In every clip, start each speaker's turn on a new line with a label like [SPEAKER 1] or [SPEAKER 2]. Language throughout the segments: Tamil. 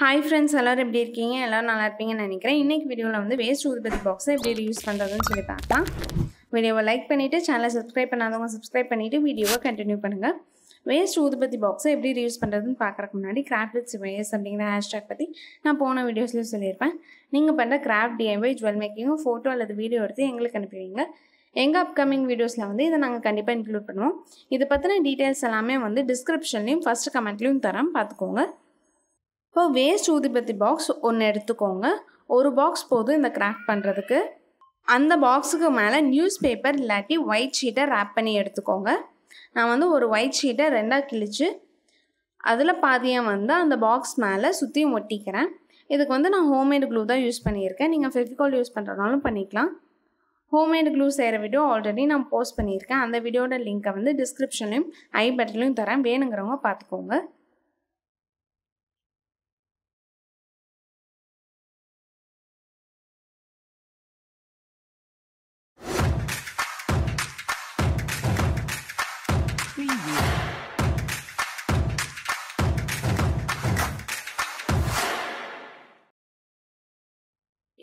[SPEAKER 1] ஹாய் ஃப்ரெண்ட்ஸ் எல்லோரும் எப்படி இருக்கீங்க எல்லோரும் நல்லா இருப்பீங்கன்னு நினைக்கிறேன் இன்றைக்கி வீடியோவில் வந்து வேஸ்ட் உற்பத்தி பாக்ஸை எப்படி யூஸ் பண்ணுறதுன்னு சொல்லி பார்த்தா வீடியோவை லைக் பண்ணிவிட்டு சேனலை சப்ஸ்கிரைப் பண்ணாதவங்க சப்ஸ்கிரைப் பண்ணிவிட்டு வீடியோவை கண்டினியூ பண்ணுங்கள் வேஸ்ட் ஊதுபத்தி பாக்ஸை எப்படி யூஸ் பண்ணுறதுன்னு பார்க்குறக்கு முன்னாடி கிராஃப்ட் வித் சிவேஸ் அப்படிங்கிற ஹேஷ்டேக் பற்றி நான் போன வீடியோஸ்லையும் சொல்லியிருப்பேன் நீங்கள் பண்ணுற கிராஃப்ட் டிஎம்ஐ ஜுவல் மேக்கிங்கும் ஃபோட்டோ அல்லது வீடியோ எடுத்து எங்களுக்கு அனுப்புவீங்க எங்கள் அப்கமிங் வீடியோஸில் வந்து இதை நாங்கள் கண்டிப்பாக இன்க்ளூட் பண்ணுவோம் இதை பற்றின டீட்டெயில்ஸ் எல்லாமே வந்து டிஸ்கிரிப்ஷன்லேயும் ஃபஸ்ட்டு கமெண்ட்லேயும் தரேன் பார்த்துக்கோங்க இப்போ வேஸ்ட் ஊதிபத்தி பாக்ஸ் ஒன்று எடுத்துக்கோங்க ஒரு பாக்ஸ் போதும் இந்த கிராஃப்ட் பண்ணுறதுக்கு அந்த பாக்ஸுக்கு மேலே நியூஸ் பேப்பர் இல்லாட்டி ஒயிட் ஷீட்டை ரேப் பண்ணி எடுத்துக்கோங்க நான் வந்து ஒரு ஒயிட் ஷீட்டை ரெண்டாக கிழிச்சு அதில் பாதியாக வந்து அந்த பாக்ஸ் மேலே சுற்றியும் ஒட்டிக்கிறேன் இதுக்கு வந்து நான் ஹோம்மேடு க்ளூ தான் யூஸ் பண்ணியிருக்கேன் நீங்கள் ஃபெவிகால் யூஸ் பண்ணுறனாலும் பண்ணிக்கலாம் ஹோம்மேடு க்ளூ செய்கிற வீடியோ ஆல்ரெடி நான் போஸ்ட் பண்ணியிருக்கேன் அந்த வீடியோட லிங்க்கை வந்து டிஸ்கிரிப்ஷன்லையும் ஐ பட்டன்லையும் தரேன் வேணுங்கிறவங்க பார்த்துக்கோங்க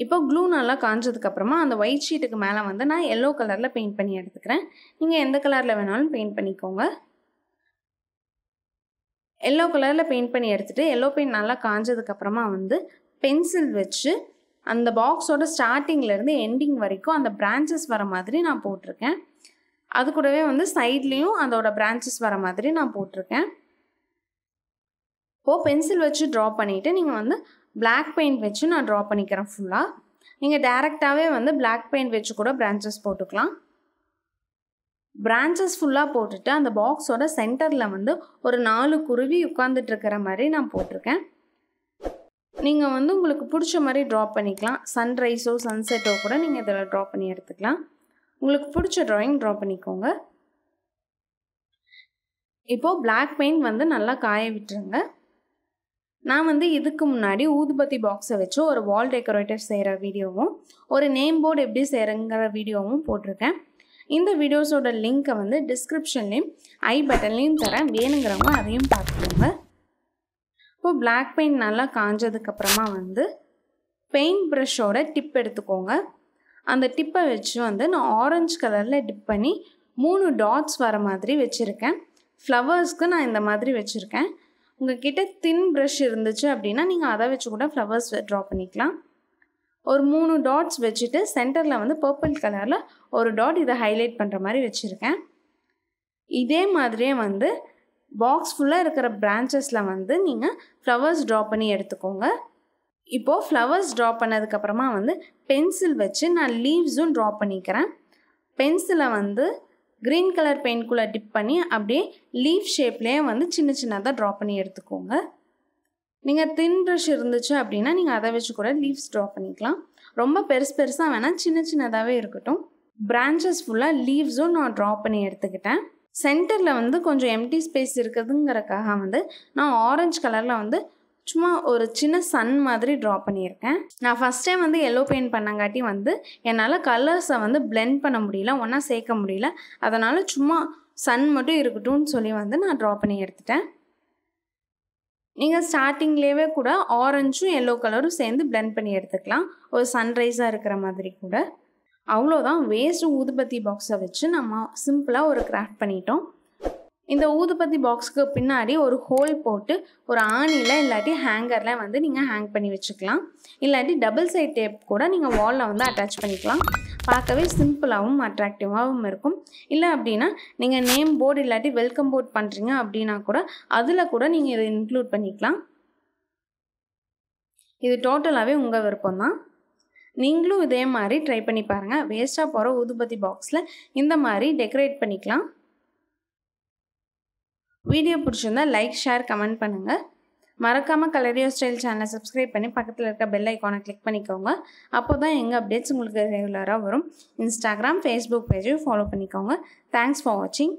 [SPEAKER 1] இப்போ க்ளூ நல்லா காஞ்சதுக்கப்புறமா அந்த ஒயிட் ஷீட்டுக்கு மேலே வந்து நான் எல்லோ கலரில் பெயிண்ட் பண்ணி எடுத்துக்கிறேன் நீங்கள் எந்த கலரில் வேணாலும் பெயிண்ட் பண்ணிக்கோங்க எல்லோ கலரில் பெயிண்ட் பண்ணி எடுத்துகிட்டு எல்லோ பெயிண்ட் நல்லா காஞ்சதுக்கப்புறமா வந்து பென்சில் வச்சு அந்த பாக்ஸோட ஸ்டார்டிங்லேருந்து எண்டிங் வரைக்கும் அந்த பிரான்ச்சஸ் வர மாதிரி நான் போட்டிருக்கேன் அது கூடவே வந்து சைட்லேயும் அதோட பிரான்ச்சஸ் வர மாதிரி நான் போட்டிருக்கேன் இப்போது பென்சில் வச்சு ட்ரா பண்ணிவிட்டு நீங்கள் வந்து பிளாக் பெயிண்ட் வச்சு நான் ட்ரா பண்ணிக்கிறேன் ஃபுல்லாக நீங்கள் டேரெக்டாகவே வந்து பிளாக் பெயிண்ட் வச்சு கூட பிரான்ச்சஸ் போட்டுக்கலாம் பிரான்ச்சஸ் ஃபுல்லாக போட்டுட்டு அந்த பாக்ஸோட சென்டரில் வந்து ஒரு நாலு குருவி உட்காந்துட்டு இருக்கிற மாதிரி நான் போட்டிருக்கேன் நீங்கள் வந்து உங்களுக்கு பிடிச்ச மாதிரி ட்ரா பண்ணிக்கலாம் சன்ரைஸோ சன்செட்டோ கூட நீங்கள் இதில் ட்ரா பண்ணி எடுத்துக்கலாம் உங்களுக்கு பிடிச்ச ட்ராயிங் ட்ரா பண்ணிக்கோங்க இப்போது பிளாக் பெயிண்ட் வந்து நல்லா காய விட்டுருங்க நான் வந்து இதுக்கு முன்னாடி ஊதுபத்தி பாக்ஸை வச்சு ஒரு வால் டெக்கரேட்டர் செய்கிற வீடியோவும் ஒரு நேம் போர்டு எப்படி செய்கிறங்கிற வீடியோவும் போட்டிருக்கேன் இந்த வீடியோஸோட லிங்க்கை வந்து டிஸ்கிரிப்ஷன்லேயும் ஐ பட்டன்லேயும் தரேன் வேணுங்கிறவங்க அதையும் பார்த்துக்கோங்க இப்போ பிளாக் பெயிண்ட் நல்லா காஞ்சதுக்கப்புறமா வந்து பெயிண்ட் ப்ரஷோட டிப் எடுத்துக்கோங்க அந்த டிப்பை வச்சு வந்து நான் ஆரஞ்சு கலரில் டிப் பண்ணி மூணு டாட்ஸ் வர மாதிரி வச்சுருக்கேன் ஃப்ளவர்ஸ்க்கு நான் இந்த மாதிரி வச்சுருக்கேன் உங்ககிட்ட தின் ப்ரஷ் இருந்துச்சு அப்படின்னா நீங்கள் அதை வச்சு கூட ஃப்ளவர்ஸ் ட்ரா பண்ணிக்கலாம் ஒரு மூணு டாட்ஸ் வச்சுட்டு சென்டரில் வந்து பர்பிள் கலரில் ஒரு டாட் இதை ஹைலைட் பண்ணுற மாதிரி வச்சுருக்கேன் இதே மாதிரியே வந்து பாக்ஸ் ஃபுல்லாக இருக்கிற பிரான்ச்சஸில் வந்து நீங்கள் ஃப்ளவர்ஸ் ட்ரா பண்ணி எடுத்துக்கோங்க இப்போது ஃப்ளவர்ஸ் ட்ரா பண்ணதுக்கப்புறமா வந்து பென்சில் வச்சு நான் லீவ்ஸும் ட்ரா பண்ணிக்கிறேன் பென்சிலை வந்து க்ரீன் கலர் பெயிண்ட்குள்ளே டிப் பண்ணி அப்படியே லீஃப் ஷேப்லேயே வந்து சின்ன சின்னதாக ட்ரா பண்ணி எடுத்துக்கோங்க நீங்கள் தின் ப்ரஷ் இருந்துச்சு அப்படின்னா நீங்கள் அதை வச்சு கூட லீவ்ஸ் ட்ரா பண்ணிக்கலாம் ரொம்ப பெருசு பெருசாக வேணால் சின்ன சின்னதாகவே இருக்கட்டும் பிரான்ச்சஸ் ஃபுல்லாக லீவ்ஸும் நான் ட்ரா பண்ணி எடுத்துக்கிட்டேன் சென்டரில் வந்து கொஞ்சம் எம்டி ஸ்பேஸ் இருக்குதுங்கிறக்காக வந்து நான் ஆரஞ்சு கலரில் வந்து சும்மா ஒரு சின்ன சன் மாதிரி ட்ரா பண்ணியிருக்கேன் நான் ஃபஸ்ட் டைம் வந்து எல்லோ பெயிண்ட் பண்ணங்காட்டி வந்து என்னால் கலர்ஸை வந்து பிளெண்ட் பண்ண முடியல ஒன்றா சேர்க்க முடியல அதனால் சும்மா சன் மட்டும் இருக்கட்டும்னு சொல்லி வந்து நான் ட்ரா பண்ணி எடுத்துட்டேன் நீங்கள் ஸ்டார்டிங்லேயே கூட ஆரஞ்சும் எல்லோ கலரும் சேர்ந்து பிளெண்ட் பண்ணி எடுத்துக்கலாம் ஒரு சன்ரைஸாக இருக்கிற மாதிரி கூட அவ்வளோதான் வேஸ்ட் ஊதுபத்தி பாக்ஸை வச்சு நம்ம சிம்பிளாக ஒரு கிராஃப்ட் பண்ணிட்டோம் இந்த ஊதுபத்தி பாக்ஸுக்கு பின்னாடி ஒரு ஹோல் போட்டு ஒரு ஆணியில் இல்லாட்டி ஹேங்கரில் வந்து நீங்கள் ஹேங் பண்ணி வச்சுக்கலாம் இல்லாட்டி டபுள் சைட் டேப் கூட நீங்கள் வாலில் வந்து அட்டாச் பண்ணிக்கலாம் பார்க்கவே சிம்பிளாகவும் அட்ராக்டிவாகவும் இருக்கும் இல்லை அப்படின்னா நீங்கள் நேம் போர்டு இல்லாட்டி வெல்கம் போர்டு பண்ணுறீங்க அப்படின்னா கூட அதில் கூட நீங்கள் இதை இன்க்ளூட் பண்ணிக்கலாம் இது டோட்டலாகவே உங்கள் விருப்பம் தான் நீங்களும் இதே மாதிரி ட்ரை பண்ணி பாருங்கள் வேஸ்ட்டாக போகிற ஊதுபத்தி பாக்ஸில் இந்த மாதிரி டெக்கரேட் பண்ணிக்கலாம் வீடியோ பிடிச்சிருந்தா லைக் ஷேர் கமெண்ட் பண்ணுங்கள் மறக்காமல் கலரியோ ஸ்டைல் சேனலை சப்ஸ்கிரைப் பண்ணி பக்கத்தில் இருக்க பெல் ஐக்கானை கிளிக் பண்ணிக்கோங்க அப்போ தான் எங்கள் அப்டேட்ஸ் உங்களுக்கு ரெகுலராக வரும் இன்ஸ்டாகிராம் ஃபேஸ்புக் பேஜையும் ஃபாலோ பண்ணிக்கோங்க தேங்க்ஸ் ஃபார் வாட்சிங்